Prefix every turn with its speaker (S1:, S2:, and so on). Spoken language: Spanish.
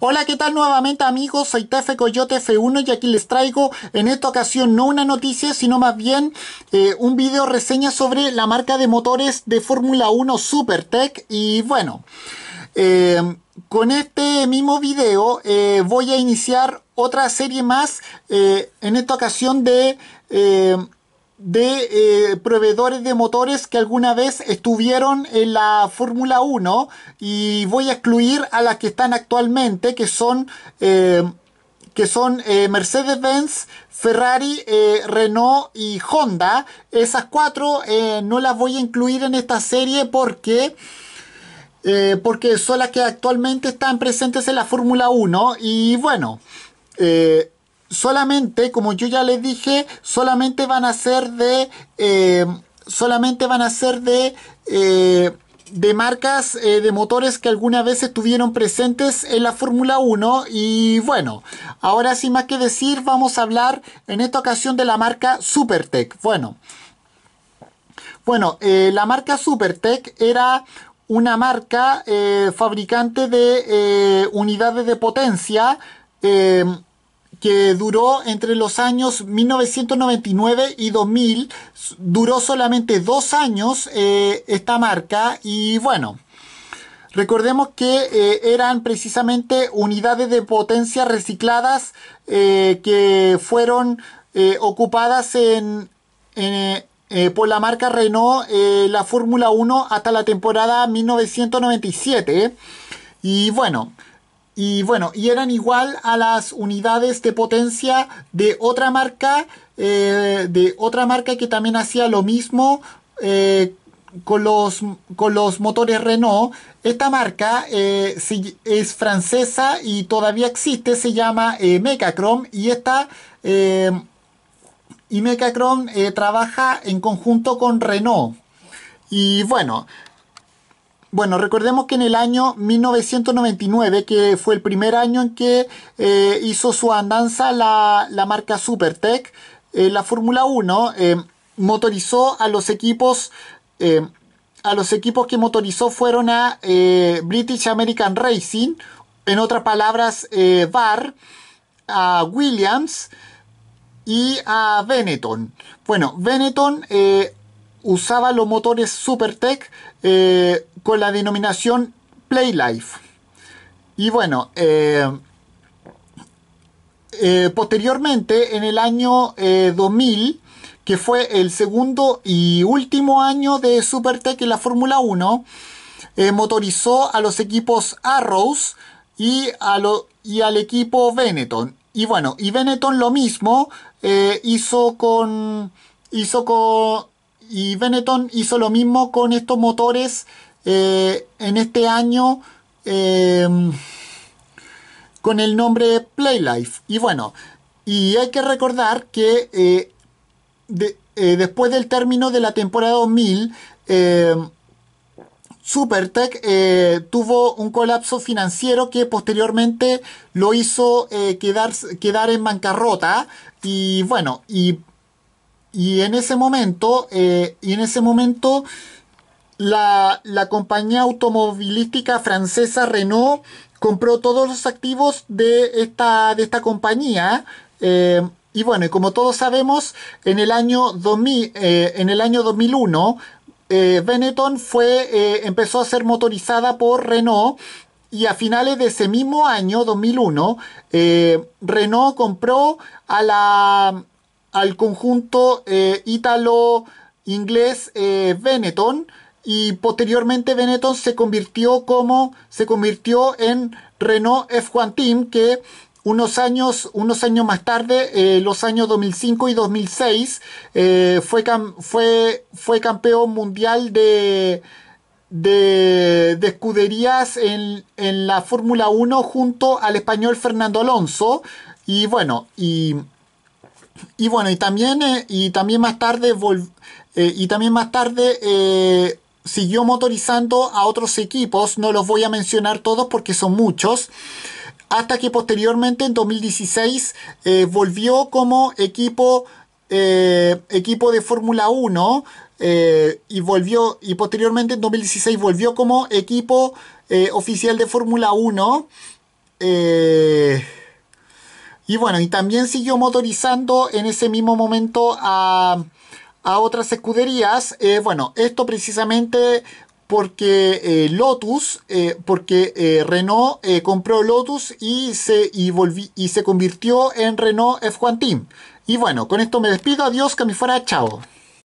S1: Hola, ¿qué tal nuevamente amigos? Soy Tefe Coyote F1 y aquí les traigo en esta ocasión no una noticia, sino más bien eh, un video reseña sobre la marca de motores de Fórmula 1 Supertech y bueno... Eh, con este mismo video eh, voy a iniciar otra serie más, en esta ocasión de de eh, proveedores de motores que alguna vez estuvieron en la Fórmula 1 y voy a excluir a las que están actualmente que son eh, que son eh, Mercedes-Benz, Ferrari, Renault y Honda. Esas cuatro no las voy a incluir en esta serie porque, porque son las que actualmente están presentes en la Fórmula 1. Y bueno, solamente, como yo ya les dije, solamente van a ser de. Eh, solamente van a ser de. Eh, de marcas eh, de motores que alguna vez estuvieron presentes en la Fórmula 1 y bueno, ahora sin más que decir vamos a hablar en esta ocasión de la marca Supertech. Bueno, bueno la marca Supertech era una marca fabricante de unidades de potencia que duró entre los años 1999 y 2000. Duró solamente dos años eh, esta marca y bueno, Recordemos que eh, eran precisamente unidades de potencia recicladas eh, que fueron ocupadas en, por la marca Renault, la Fórmula 1, hasta la temporada 1997. Y bueno, y bueno, y eran igual a las unidades de potencia de otra marca, eh, de otra marca que también hacía lo mismo eh, con, los, con los motores Renault. Esta marca eh, es francesa y todavía existe, se llama Mechachrome y esta... y trabaja en conjunto con Renault. Y bueno, bueno, recordemos que en el año 1999, que fue el primer año en que eh, hizo su andanza la, marca Supertech, eh, en la Fórmula 1 eh, motorizó a los equipos a los equipos que motorizó fueron a British American Racing, en otras palabras, eh, VAR, a Williams y a Benetton. Bueno, Benetton usaba los motores Supertech eh, con la denominación Playlife. Y bueno, eh, eh, posteriormente, en el año 2000, que fue el segundo y último año de Supertech en la Fórmula 1, motorizó a los equipos Arrows y, a y al equipo Benetton. Y bueno, y Benetton lo mismo hizo con... Hizo con y Benetton hizo lo mismo con estos motores eh, en este año eh, con el nombre Playlife. Y bueno, y hay que recordar que eh, después del término de la temporada 2000, Supertech tuvo un colapso financiero que posteriormente lo hizo quedar, quedar en bancarrota. Y bueno, y y en ese momento, eh, y en ese momento la, compañía automovilística francesa Renault compró todos los activos de esta, de esta compañía. Eh, y bueno, como todos sabemos, en el año, 2000, eh, en el año 2001, Benetton fue, empezó a ser motorizada por Renault y a finales de ese mismo año, 2001, Renault compró a la, al conjunto eh, ítalo-inglés eh, Benetton y posteriormente Benetton se convirtió como se convirtió en Renault F1 Team que unos años, unos años más tarde, eh, los años 2005 y 2006, fue, fue, fue, campeón mundial de, de, escuderías en, en la Fórmula 1 junto al español Fernando Alonso. Y bueno, y y bueno, y también, eh, y también más tarde, eh, y también más tarde eh, siguió motorizando a otros equipos, no los voy a mencionar todos porque son muchos, hasta que posteriormente en 2016 volvió como equipo, equipo de Fórmula 1 y volvió, y posteriormente en 2016 volvió como equipo oficial de Fórmula 1. Eh, y bueno, y también siguió motorizando en ese mismo momento a, otras escuderías. Eh, bueno, esto precisamente porque eh, Lotus, eh, porque Renault compró Lotus y se, y se convirtió en Renault F1 Team. Y bueno, con esto me despido. Adiós, que me fuera. Chao.